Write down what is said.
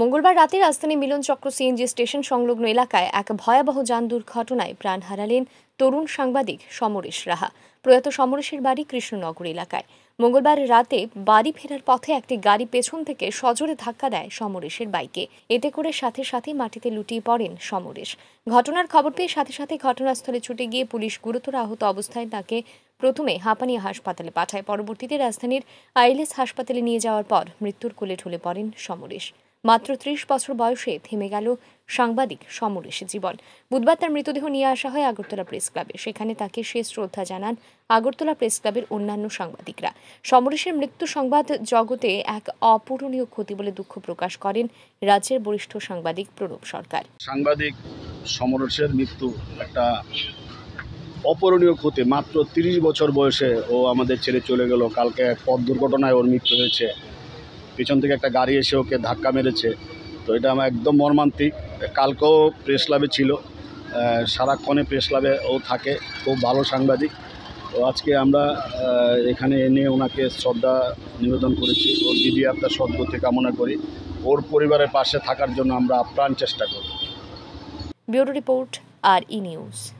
মঙ্গলবার রাতে রাজধানী মিলন চক্র সিএনজি স্টেশন সংলগ্ন এলাকায় এক ভয়াবহ যান দুর্ঘটনায় প্রাণ হারালেন তরুণ সাংবাদিক সমরেশ রাহা প্রয়াত সমরেশের বাড়ি কৃষ্ণনগর এলাকায় মঙ্গলবার রাতে বাড়ি ফেরার পথে একটি গাড়ি পেছন থেকে সজোরে ধাক্কা দেয় সমরেশের বাইকে এতে করে সাথে সাথে মাটিতে লুটিয়ে পড়েন সমরেশ ঘটনার খবর পেয়ে সাথে সাথে ঘটনাস্থলে ছুটে গিয়ে পুলিশ গুরুতর আহত অবস্থায় তাকে প্রথমে হাঁপানিয়া হাসপাতালে পাঠায় পরবর্তীতে রাজধানীর আইএলএস হাসপাতালে নিয়ে যাওয়ার পর মৃত্যুর কোলে ঢুলে পড়েন সমরেশ মাত্র ত্রিশ বছর বয়সে থেমে গেল সাংবাদিক সমরেশ জীবন বুধবার তার মৃতদেহ নিয়ে আসা হয় আগরতলা প্রেস ক্লাবে সেখানে তাকে শেষ শ্রদ্ধা জানান আগরতলা প্রেস ক্লাবের অন্যান্য সাংবাদিকরা সমরেশের মৃত্যু সংবাদ জগতে এক অপূরণীয় ক্ষতি বলে দুঃখ প্রকাশ করেন রাজ্যের বরিষ্ঠ সাংবাদিক প্রণব সরকার সাংবাদিক সমরেশের মৃত্যু একটা অপরণীয় ক্ষতি মাত্র ৩০ বছর বয়সে ও আমাদের ছেড়ে চলে গেল কালকে এক পথ দুর্ঘটনায় ওর মৃত্যু হয়েছে পিছন থেকে একটা গাড়ি এসে ওকে ধাক্কা মেরেছে তো এটা আমার একদম মর্মান্তিক কালকেও প্রেস ক্লাবে ছিল সারাক্ষণে প্রেস ক্লাবে ও থাকে খুব ভালো সাংবাদিক তো আজকে আমরা এখানে এনে ওনাকে শ্রদ্ধা নিবেদন করেছি ওর দিদি আত্মার করতে কামনা করি ওর পরিবারের পাশে থাকার জন্য আমরা আপ্রাণ চেষ্টা করি ব্যুরো রিপোর্ট আর ই নিউজ